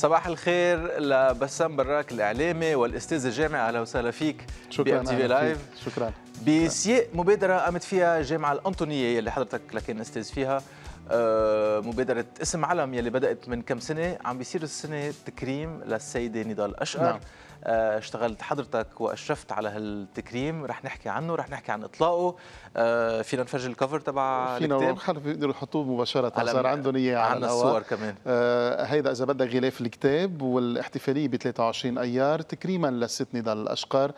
صباح الخير لبسام براك الاعلامي والاستاذ الجامعي اهلا وسهلا فيك شكرا تي في لايف شكرا بسياق مبادره قامت فيها الجامعه الانطونيه اللي حضرتك لكن استاذ فيها آه، مبادره اسم علم يلي بدات من كم سنه عم بيصير السنه تكريم للسيده نضال أشقر نعم. آه، اشتغلت حضرتك واشرفت على هالتكريم رح نحكي عنه رح نحكي عن اطلاقه آه، فينا نفرجي الكفر تبع فينا الكتاب بيقدروا يحطوه مباشره صار عندهم اياه على عندنا الصور كمان هيدا اذا بدك غلاف الكتاب والاحتفاليه ب 23 ايار تكريما للست نضال الاشقر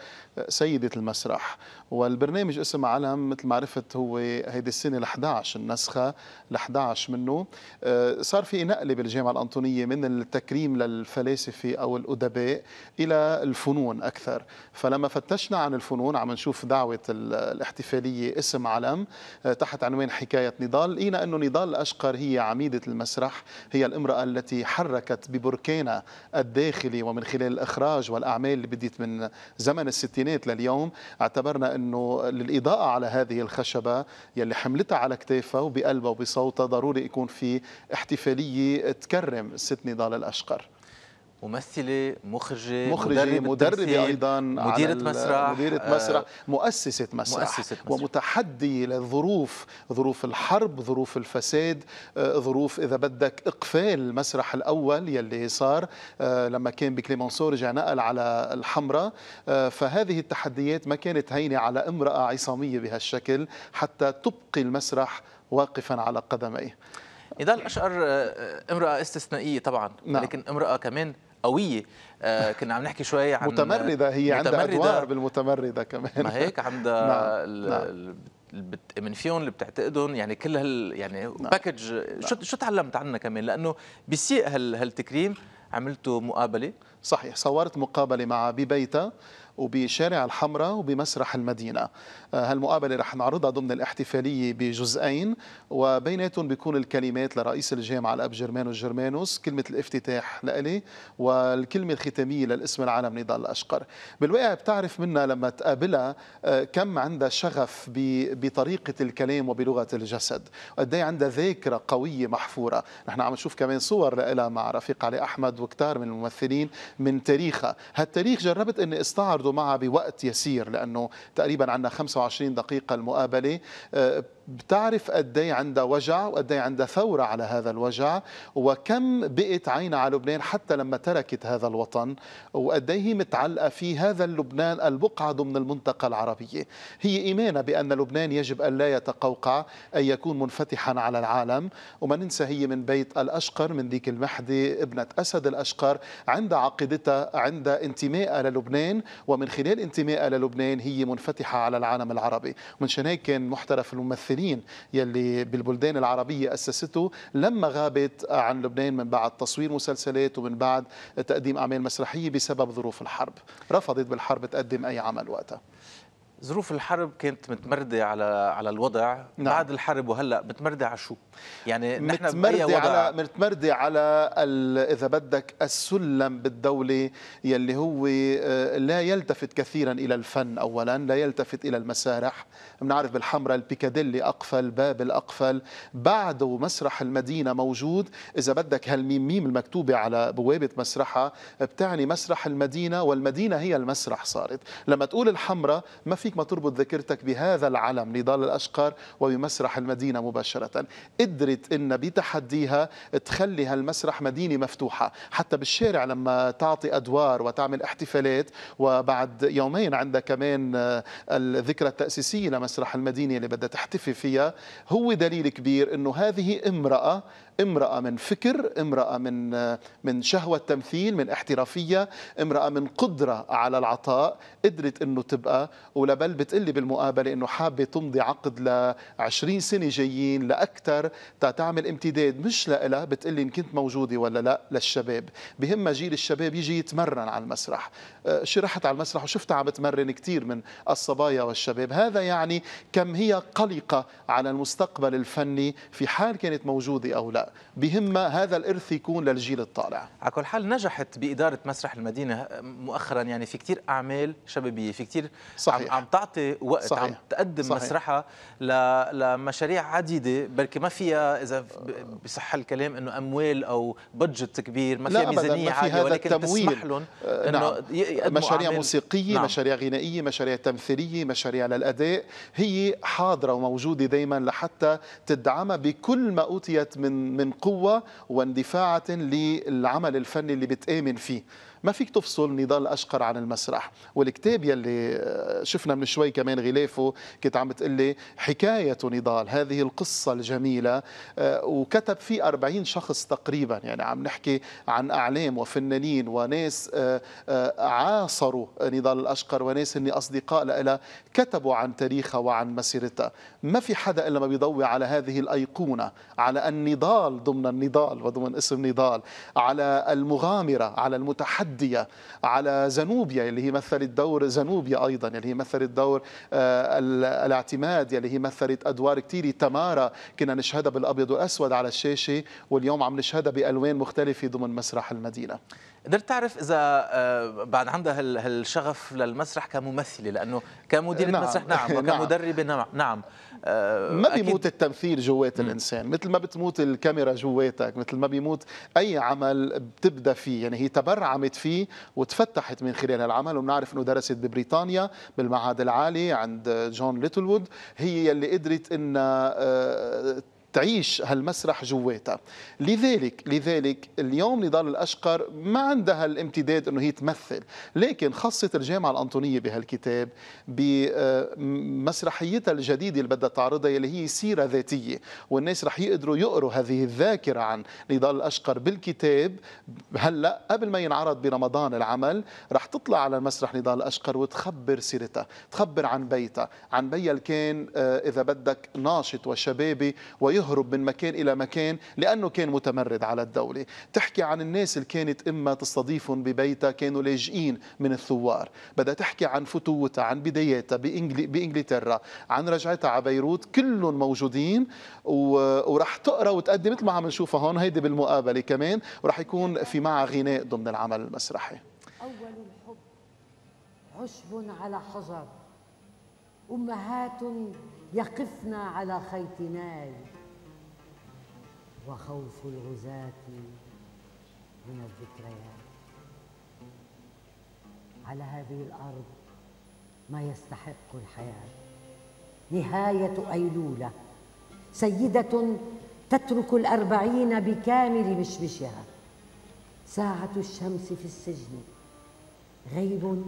سيده المسرح والبرنامج اسم علم مثل ما عرفت هو هيدي السنه ال 11 النسخه ال 11 2011 منه آه، صار في نقله بالجامعه الانطونيه من التكريم للفلاسفه او الادباء الى الفنون اكثر فلما فتشنا عن الفنون عم نشوف دعوه الاحتفاليه اسم علم آه، تحت عنوان حكايه نضال لقينا انه نضال الاشقر هي عميده المسرح هي الامراه التي حركت ببركانها الداخلي ومن خلال الاخراج والاعمال اللي بديت من زمن الستينات لليوم اعتبرنا انه للاضاءه على هذه الخشبه يلي حملتها على كتافها وبقلبها وبصوتها ضروري يكون في احتفاليه تكرم الست نضال الاشقر ممثلة مخرجة مخرجة مدربة أيضا مديرة مسرح مديرة آه، مسرح مؤسسة مسرح, مؤسسة مسرح ومتحدية للظروف ظروف الحرب ظروف الفساد آه، ظروف إذا بدك إقفال المسرح الأول يلي صار آه، لما كان بكليمونسو رجع نقل على الحمراء فهذه التحديات ما كانت هينة على امرأة عصامية بهالشكل حتى تبقي المسرح واقفا على قدميه نضال الأشقر آه، آه، امرأة استثنائية طبعا نعم. لكن امرأة كمان قوية آه، كنا عم نحكي شوي عن متمردة هي متمردة عندها أدوار بالمتمردة كمان ما هيك عندها نعم. نعم. بتأمن فيهم اللي بتعتقدهم يعني كل هال يعني نعم. باكج نعم. شو شو تعلمت عنها كمان لأنه بيسيء هال هالتكريم عملتوا مقابلة صحيح صورت مقابلة مع ببيتها وبشارع الحمراء وبمسرح المدينة آه، هالمقابلة رح نعرضها ضمن الاحتفالية بجزئين وبيناتهم بيكون الكلمات لرئيس الجامعة الأب جرمانو جرمانوس كلمة الافتتاح لإلي والكلمة الختامية للاسم العالمي نضال أشقر بالواقع بتعرف منا لما تقابلها آه، كم عندها شغف بطريقة الكلام وبلغة الجسد وقد إيه عندها ذاكرة قوية محفورة نحن عم نشوف كمان صور لها مع رفيق علي أحمد وكتار من الممثلين من تاريخها هالتاريخ جربت أني استعرض برضو معها بوقت يسير لأنه تقريبا عندنا 25 دقيقة المقابلة آه، بتعرف قد ايه عندها وجع وقد ايه عندها ثوره على هذا الوجع وكم بقت عينها على لبنان حتى لما تركت هذا الوطن وقد ايه هي متعلقه في هذا اللبنان البقعه ضمن المنطقه العربيه هي ايمانه بان لبنان يجب ان لا يتقوقع ان يكون منفتحا على العالم وما ننسى هي من بيت الاشقر من ذيك المحدي ابنه اسد الاشقر عندها عقيدتها عندها انتماء للبنان ومن خلال انتماء للبنان هي منفتحه على العالم العربي ومن هيك كان محترف الممثل الممثلين يلي بالبلدان العربية أسسته لما غابت عن لبنان من بعد تصوير مسلسلات ومن بعد تقديم أعمال مسرحية بسبب ظروف الحرب رفضت بالحرب تقدم أي عمل وقتها ظروف الحرب كانت متمردة على على الوضع نعم. بعد الحرب وهلا متمردة على شو؟ يعني نحن متمردة على متمردة على إذا بدك السلم بالدولة يلي هو آه، لا يلتفت كثيرا إلى الفن أولا لا يلتفت إلى المسارح بنعرف بالحمراء البيكاديلي أقفل باب الأقفل بعده مسرح المدينة موجود إذا بدك هالميم ميم المكتوبة على بوابة مسرحها بتعني مسرح المدينة والمدينة هي المسرح صارت لما تقول الحمراء ما في يكفيك ما تربط ذاكرتك بهذا العلم نضال الأشقر وبمسرح المدينة مباشرة قدرت إن بتحديها تخلي هالمسرح مدينة مفتوحة حتى بالشارع لما تعطي أدوار وتعمل احتفالات وبعد يومين عندها كمان آه، الذكرى التأسيسية لمسرح المدينة اللي بدها تحتفي فيها هو دليل كبير أنه هذه امرأة امرأة من فكر امرأة من آه، من شهوة تمثيل من احترافية امرأة من قدرة على العطاء قدرت أنه تبقى ولبس بل بتقلي بالمقابله انه حابه تمضي عقد ل 20 سنه جايين لاكثر تعمل امتداد مش لها بتقلي ان كنت موجوده ولا لا للشباب بهمها جيل الشباب يجي يتمرن على المسرح أه، شي رحت على المسرح وشفتها عم تمرن كثير من الصبايا والشباب هذا يعني كم هي قلقه على المستقبل الفني في حال كانت موجوده او لا بهمها هذا الارث يكون للجيل الطالع على كل حال نجحت باداره مسرح المدينه مؤخرا يعني في كثير اعمال شبابيه في كثير صحيح. عم تعطي وقت صحيح. عم تقدم صحيح. مسرحها لمشاريع عديده بركي ما فيها اذا بصح الكلام انه اموال او بادجت كبير ما فيها ميزانيه في عاليه ولكن التمويل. تسمح لهم آه، انه نعم. مشاريع موسيقيه نعم. مشاريع غنائيه مشاريع تمثيليه مشاريع للاداء هي حاضره وموجوده دائما لحتى تدعمها بكل ما اوتيت من من قوه واندفاعه للعمل الفني اللي بتامن فيه ما فيك تفصل نضال أشقر عن المسرح والكتاب يلي آه، شفنا من شوي كمان غلافه كنت عم بتقلي حكاية نضال هذه القصة الجميلة آه، وكتب فيه 40 شخص تقريبا يعني عم نحكي عن أعلام وفنانين وناس آه، عاصروا نضال الأشقر وناس هن أصدقاء لها كتبوا عن تاريخها وعن مسيرتها ما في حدا إلا ما بيضوي على هذه الأيقونة على النضال ضمن النضال وضمن اسم نضال على المغامرة على المتحدث معدية على زنوبيا اللي هي مثلت دور زنوبيا أيضا اللي هي مثلت دور آه، الاعتماد اللي هي مثلت أدوار كثيره تمارا كنا نشهدها بالأبيض والأسود على الشاشة واليوم عم نشهدها بألوان مختلفة ضمن مسرح المدينة قدرت تعرف اذا آه، بعد عندها هالشغف للمسرح كممثله لانه كمدير نعم. مسرح نعم،, نعم وكمدربه نعم نعم آه، ما بيموت التمثيل جوات الانسان مثل ما بتموت الكاميرا جواتك مثل ما بيموت اي عمل بتبدا فيه يعني هي تبرعمت فيه وتفتحت من خلال العمل وبنعرف انه درست ببريطانيا بالمعهد العالي عند جون ليتلوود هي اللي قدرت انها آه، تعيش هالمسرح جواتها لذلك لذلك اليوم نضال الاشقر ما عندها الامتداد انه هي تمثل لكن خصت الجامعه الانطونيه بهالكتاب بمسرحيتها آه، الجديده اللي بدها تعرضها اللي هي سيره ذاتيه والناس رح يقدروا يقروا هذه الذاكره عن نضال الاشقر بالكتاب هلا قبل ما ينعرض برمضان العمل رح تطلع على المسرح نضال الأشقر وتخبر سيرتها تخبر عن بيتها عن بيها كان آه، إذا بدك ناشط وشبابي ويهرب من مكان إلى مكان لأنه كان متمرد على الدولة تحكي عن الناس اللي كانت إما تستضيفهم ببيتها كانوا لاجئين من الثوار بدها تحكي عن فتوتها عن بداياتها بإنجلترا عن رجعتها على بيروت كلهم موجودين ورح تقرا وتقدم مثل ما عم نشوفها هون هيدي بالمقابله كمان ورح يكون في معها غناء ضمن العمل المسرحي عشب على حجر امهات يقفن على خيط ناي وخوف الغزاة من الذكريات على هذه الارض ما يستحق الحياه نهايه ايلوله سيده تترك الاربعين بكامل مشمشها ساعه الشمس في السجن غيب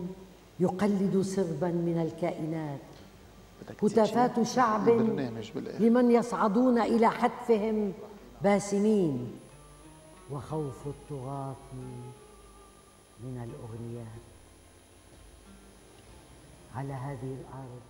يقلد سربا من الكائنات هتافات شعب لمن يصعدون إلى حتفهم باسمين وخوف الطغاة من الأغنياء على هذه الأرض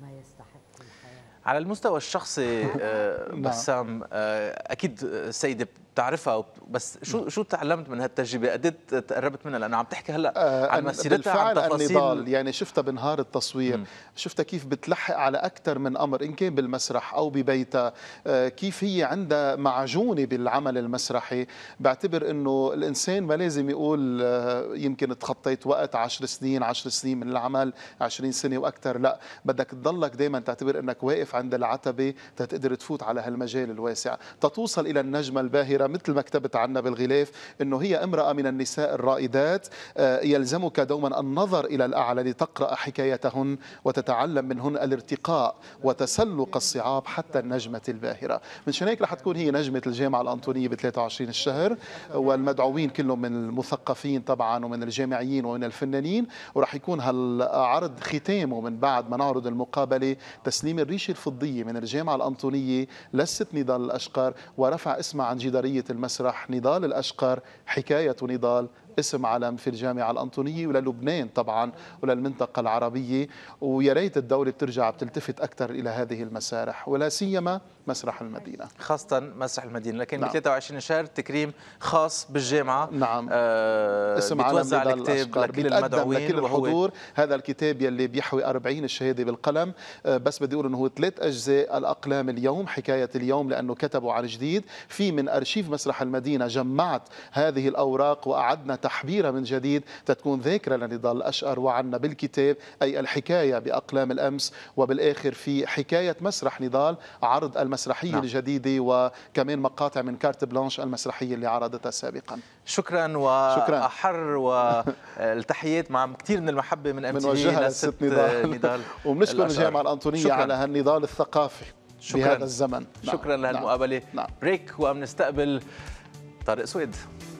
ما يستحق الحياة على المستوى الشخصي آه، نعم. بسام آه، أكيد السيدة بتعرفها بس شو شو تعلمت من هالتجربه قد إيه تقربت منها لانه عم تحكي هلا آه، عن مسيرتها عن تفاصيل النضال يعني شفتها بنهار التصوير شفتها كيف بتلحق على اكثر من امر ان كان بالمسرح او ببيتها آه، كيف هي عندها معجونه بالعمل المسرحي بعتبر انه الانسان ما لازم يقول آه، يمكن تخطيت وقت 10 سنين 10 سنين من العمل 20 سنه واكثر لا بدك تضلك دائما تعتبر انك واقف عند العتبه تقدر تفوت على هالمجال الواسع تتوصل الى النجمه الباهره مثل ما كتبت عنا بالغلاف أنه هي امرأة من النساء الرائدات آه، يلزمك دوما النظر إلى الأعلى لتقرأ حكايتهن وتتعلم منهن الارتقاء وتسلق الصعاب حتى النجمة الباهرة من هيك رح تكون هي نجمة الجامعة الأنطونية ب 23 الشهر والمدعوين كلهم من المثقفين طبعا ومن الجامعيين ومن الفنانين ورح يكون هالعرض ختامه من بعد ما نعرض المقابلة تسليم الريشة الفضية من الجامعة الأنطونية لست نضال الأشقر ورفع اسمها عن جدارية خلفية المسرح نضال الأشقر حكاية نضال اسم علم في الجامعة الأنطونية وللبنان طبعا وللمنطقة العربية ويا ريت الدولة بترجع بتلتفت أكثر إلى هذه المسارح ولا سيما مسرح المدينة خاصة مسرح المدينة لكن نعم. ب 23 شهر تكريم خاص بالجامعة نعم آه اسم بتوزع على الكتاب لكل المدعوين لكل الحضور هذا الكتاب يلي بيحوي 40 الشهادة بالقلم آه بس بدي أقول أنه هو ثلاث أجزاء الأقلام اليوم حكاية اليوم لأنه كتبوا عن جديد في من أرشيف مسرح المدينة جمعت هذه الأوراق وأعدنا تحبيرها من جديد تتكون ذاكرة لنضال الأشقر وعنا بالكتاب أي الحكاية بأقلام الأمس وبالآخر في حكاية مسرح نضال عرض المسرحية نعم. الجديدة وكمان مقاطع من كارت بلانش المسرحية اللي عرضتها سابقا شكرا وأحر والتحيات مع كثير من المحبة من أم لست نضال, نضال وبنشكر الجامعة الأنطونية على هالنضال الثقافي شكرا بهذا الزمن شكرا نعم. لهالمقابلة نعم. بريك نعم. وبنستقبل طارق سويد